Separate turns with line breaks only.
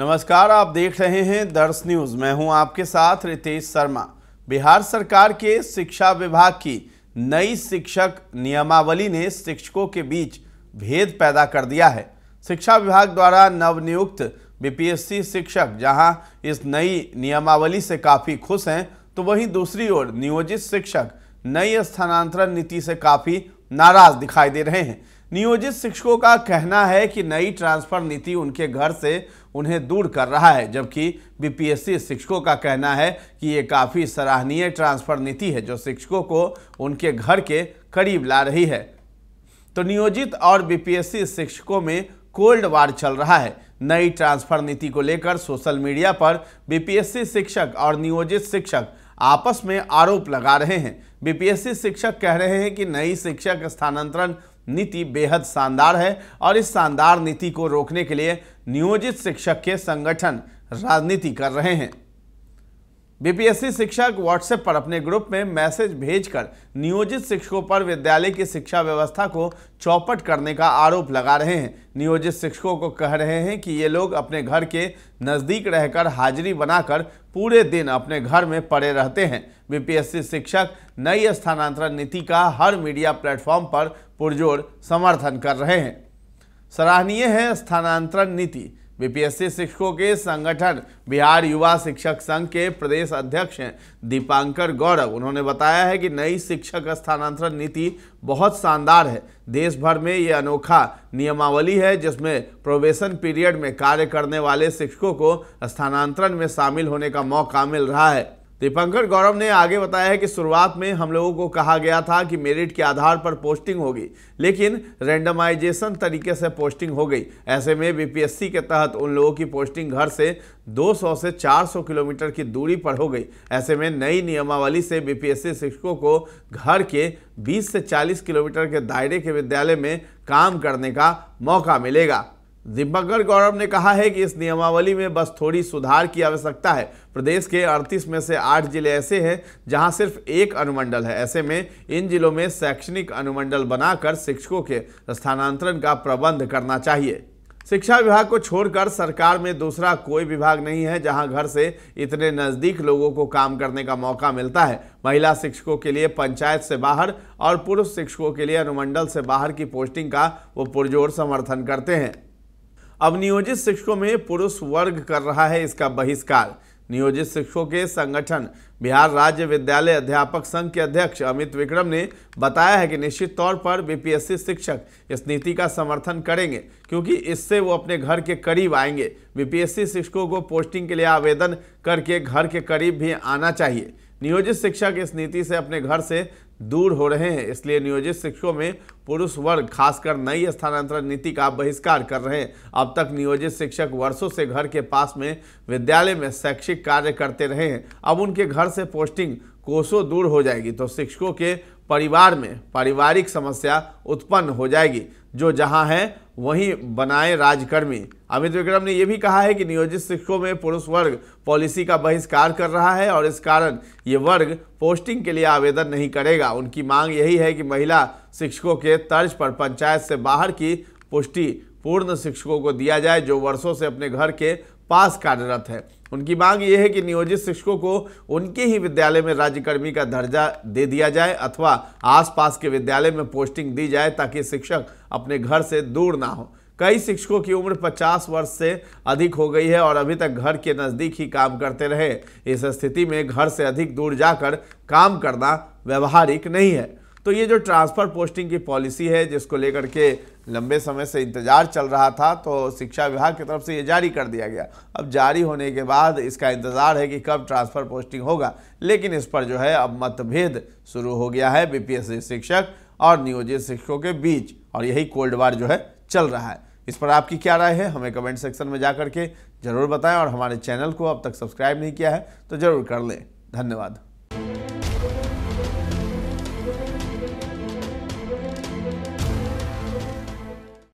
नमस्कार आप देख रहे हैं दर्श न्यूज मैं हूं आपके साथ रितेश शर्मा बिहार सरकार के शिक्षा विभाग की नई शिक्षक नियमावली ने शिक्षकों के बीच भेद पैदा कर दिया है शिक्षा विभाग द्वारा नवनियुक्त बीपीएससी शिक्षक जहां इस नई नियमावली से काफ़ी खुश हैं तो वहीं दूसरी ओर नियोजित शिक्षक नई स्थानांतरण नीति से काफ़ी नाराज दिखाई दे रहे हैं नियोजित शिक्षकों का कहना है कि नई ट्रांसफर नीति उनके घर से उन्हें दूर कर रहा है जबकि बीपीएससी शिक्षकों का कहना है कि ये काफ़ी सराहनीय ट्रांसफर नीति है जो शिक्षकों को उनके घर के करीब ला रही है तो नियोजित और बीपीएससी शिक्षकों में कोल्ड वार चल रहा है नई ट्रांसफर नीति को लेकर सोशल मीडिया पर बीपीएससी शिक्षक और नियोजित शिक्षक आपस में आरोप लगा रहे हैं बीपीएससी शिक्षक कह रहे हैं कि नई शिक्षक स्थानांतरण नीति बेहद शानदार है और इस शानदार नीति को रोकने के लिए नियोजित शिक्षक के संगठन राजनीति कर रहे हैं बीपीएससी शिक्षक व्हाट्सएप पर अपने ग्रुप में मैसेज भेजकर नियोजित शिक्षकों पर विद्यालय की शिक्षा व्यवस्था को चौपट करने का आरोप लगा रहे हैं नियोजित शिक्षकों को कह रहे हैं कि ये लोग अपने घर के नज़दीक रहकर हाजिरी बनाकर पूरे दिन अपने घर में पड़े रहते हैं बीपीएससी शिक्षक नई स्थानांतरण नीति का हर मीडिया प्लेटफॉर्म पर पुरजोर समर्थन कर रहे हैं सराहनीय है स्थानांतरण नीति बीपीएससी शिक्षकों के संगठन बिहार युवा शिक्षक संघ के प्रदेश अध्यक्ष हैं दीपांकर गौरव उन्होंने बताया है कि नई शिक्षक स्थानांतरण नीति बहुत शानदार है देश भर में ये अनोखा नियमावली है जिसमें प्रोबेशन पीरियड में कार्य करने वाले शिक्षकों को स्थानांतरण में शामिल होने का मौका मिल रहा है दीपंकर गौरव ने आगे बताया है कि शुरुआत में हम लोगों को कहा गया था कि मेरिट के आधार पर पोस्टिंग होगी लेकिन रैंडमाइजेशन तरीके से पोस्टिंग हो गई ऐसे में बीपीएससी के तहत उन लोगों की पोस्टिंग घर से 200 से 400 किलोमीटर की दूरी पर हो गई ऐसे में नई नियमावली से बीपीएससी शिक्षकों को घर के 20 से 40 किलोमीटर के दायरे के विद्यालय में काम करने का मौका मिलेगा दिब्बकर गौरव ने कहा है कि इस नियमावली में बस थोड़ी सुधार की आवश्यकता है प्रदेश के 38 में से 8 जिले ऐसे हैं जहां सिर्फ एक अनुमंडल है ऐसे में इन जिलों में शैक्षणिक अनुमंडल बनाकर शिक्षकों के स्थानांतरण का प्रबंध करना चाहिए शिक्षा विभाग को छोड़कर सरकार में दूसरा कोई विभाग नहीं है जहां घर से इतने नज़दीक लोगों को काम करने का मौका मिलता है महिला शिक्षकों के लिए पंचायत से बाहर और पुरुष शिक्षकों के लिए अनुमंडल से बाहर की पोस्टिंग का वो पुरजोर समर्थन करते हैं अब नियोजित शिक्षकों में पुरुष वर्ग कर रहा है इसका बहिष्कार नियोजित शिक्षकों के संगठन बिहार राज्य विद्यालय अध्यापक संघ के अध्यक्ष अमित विक्रम ने बताया है कि निश्चित तौर पर बीपीएससी शिक्षक इस नीति का समर्थन करेंगे क्योंकि इससे वो अपने घर के करीब आएंगे बीपीएससी शिक्षकों को पोस्टिंग के लिए आवेदन करके घर के करीब भी आना चाहिए नियोजित शिक्षक इस नीति से अपने घर से दूर हो रहे हैं इसलिए नियोजित शिक्षकों में पुरुष वर्ग खासकर नई स्थानांतरण नीति का बहिष्कार कर रहे हैं अब तक नियोजित शिक्षक वर्षों से घर के पास में विद्यालय में शैक्षिक कार्य करते रहे हैं अब उनके घर से पोस्टिंग कोसों दूर हो जाएगी तो शिक्षकों के परिवार में पारिवारिक समस्या उत्पन्न हो जाएगी जो जहां है वहीं बनाए राजकर्मी अमित विक्रम ने यह भी कहा है कि नियोजित शिक्षकों में पुरुष वर्ग पॉलिसी का बहिष्कार कर रहा है और इस कारण ये वर्ग पोस्टिंग के लिए आवेदन नहीं करेगा उनकी मांग यही है कि महिला शिक्षकों के तर्ज पर पंचायत से बाहर की पुष्टि पूर्ण शिक्षकों को दिया जाए जो वर्षों से अपने घर के पास कार्यरत है उनकी मांग ये है कि नियोजित शिक्षकों को उनके ही विद्यालय में राज्यकर्मी का दर्जा दे दिया जाए अथवा आसपास के विद्यालय में पोस्टिंग दी जाए ताकि शिक्षक अपने घर से दूर ना हो कई शिक्षकों की उम्र 50 वर्ष से अधिक हो गई है और अभी तक घर के नज़दीक ही काम करते रहे इस स्थिति में घर से अधिक दूर जाकर काम करना व्यवहारिक नहीं है तो ये जो ट्रांसफ़र पोस्टिंग की पॉलिसी है जिसको लेकर के लंबे समय से इंतज़ार चल रहा था तो शिक्षा विभाग की तरफ से ये जारी कर दिया गया अब जारी होने के बाद इसका इंतज़ार है कि कब ट्रांसफ़र पोस्टिंग होगा लेकिन इस पर जो है अब मतभेद शुरू हो गया है बीपीएससी शिक्षक और नियोजित शिक्षकों के बीच और यही कोल्ड वार जो है चल रहा है इस पर आपकी क्या राय है हमें कमेंट सेक्शन में जा के ज़रूर बताएं और हमारे चैनल को अब तक सब्सक्राइब नहीं किया है तो ज़रूर कर लें धन्यवाद